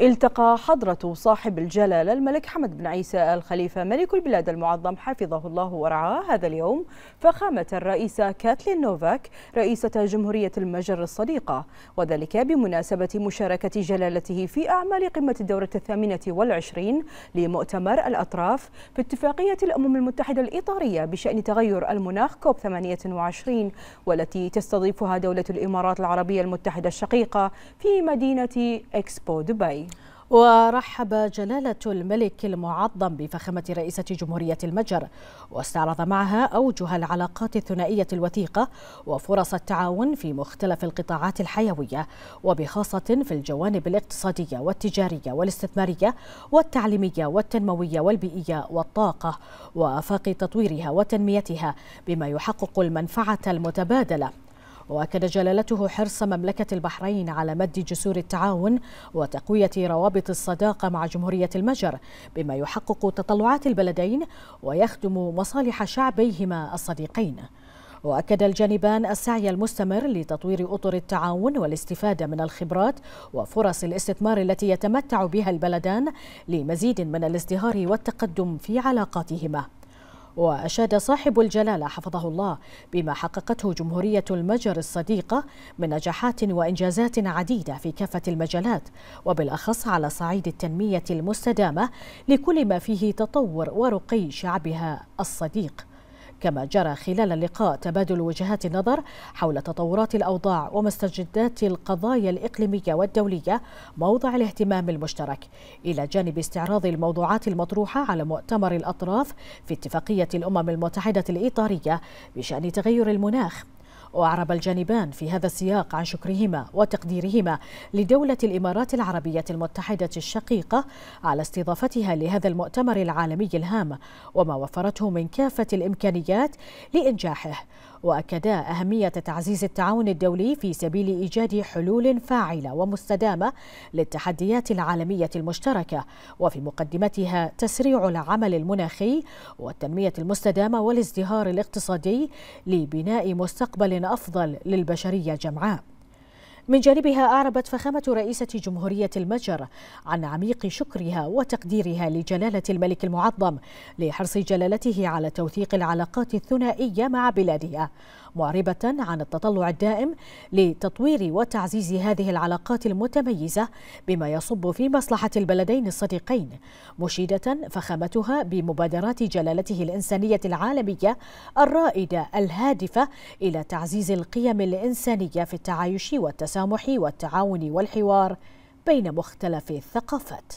التقى حضرة صاحب الجلالة الملك حمد بن عيسى الخليفة ملك البلاد المعظم حفظه الله ورعاه هذا اليوم فخامة الرئيسة كاتلين نوفاك رئيسة جمهورية المجر الصديقة وذلك بمناسبة مشاركة جلالته في أعمال قمة الدورة الثامنة والعشرين لمؤتمر الأطراف في اتفاقية الأمم المتحدة الإطارية بشأن تغير المناخ كوب 28 والتي تستضيفها دولة الإمارات العربية المتحدة الشقيقة في مدينة إكسبو دبي ورحب جلالة الملك المعظم بفخامة رئيسة جمهورية المجر واستعرض معها أوجه العلاقات الثنائية الوثيقة وفرص التعاون في مختلف القطاعات الحيوية وبخاصة في الجوانب الاقتصادية والتجارية والاستثمارية والتعليمية والتنموية والبيئية والطاقة وآفاق تطويرها وتنميتها بما يحقق المنفعة المتبادلة واكد جلالته حرص مملكه البحرين على مد جسور التعاون وتقويه روابط الصداقه مع جمهوريه المجر بما يحقق تطلعات البلدين ويخدم مصالح شعبيهما الصديقين وأكد الجانبان السعي المستمر لتطوير أطر التعاون والاستفادة من الخبرات وفرص الاستثمار التي يتمتع بها البلدان لمزيد من الازدهار والتقدم في علاقاتهما وأشاد صاحب الجلالة حفظه الله بما حققته جمهورية المجر الصديقة من نجاحات وإنجازات عديدة في كافة المجالات وبالأخص على صعيد التنمية المستدامة لكل ما فيه تطور ورقي شعبها الصديق كما جرى خلال اللقاء تبادل وجهات النظر حول تطورات الأوضاع ومستجدات القضايا الإقليمية والدولية موضع الاهتمام المشترك إلى جانب استعراض الموضوعات المطروحة على مؤتمر الأطراف في اتفاقية الأمم المتحدة الإطارية بشأن تغير المناخ وأعرب الجانبان في هذا السياق عن شكرهما وتقديرهما لدولة الإمارات العربية المتحدة الشقيقة على استضافتها لهذا المؤتمر العالمي الهام وما وفرته من كافة الإمكانيات لإنجاحه واكدا اهميه تعزيز التعاون الدولي في سبيل ايجاد حلول فاعله ومستدامه للتحديات العالميه المشتركه وفي مقدمتها تسريع العمل المناخي والتنميه المستدامه والازدهار الاقتصادي لبناء مستقبل افضل للبشريه جمعاء من جانبها أعربت فخامة رئيسة جمهورية المجر عن عميق شكرها وتقديرها لجلالة الملك المعظم لحرص جلالته على توثيق العلاقات الثنائية مع بلادها معربة عن التطلع الدائم لتطوير وتعزيز هذه العلاقات المتميزة بما يصب في مصلحة البلدين الصديقين مشيدة فخامتها بمبادرات جلالته الإنسانية العالمية الرائدة الهادفة إلى تعزيز القيم الإنسانية في التعايش والتسامح التسامح والتعاون والحوار بين مختلف الثقافات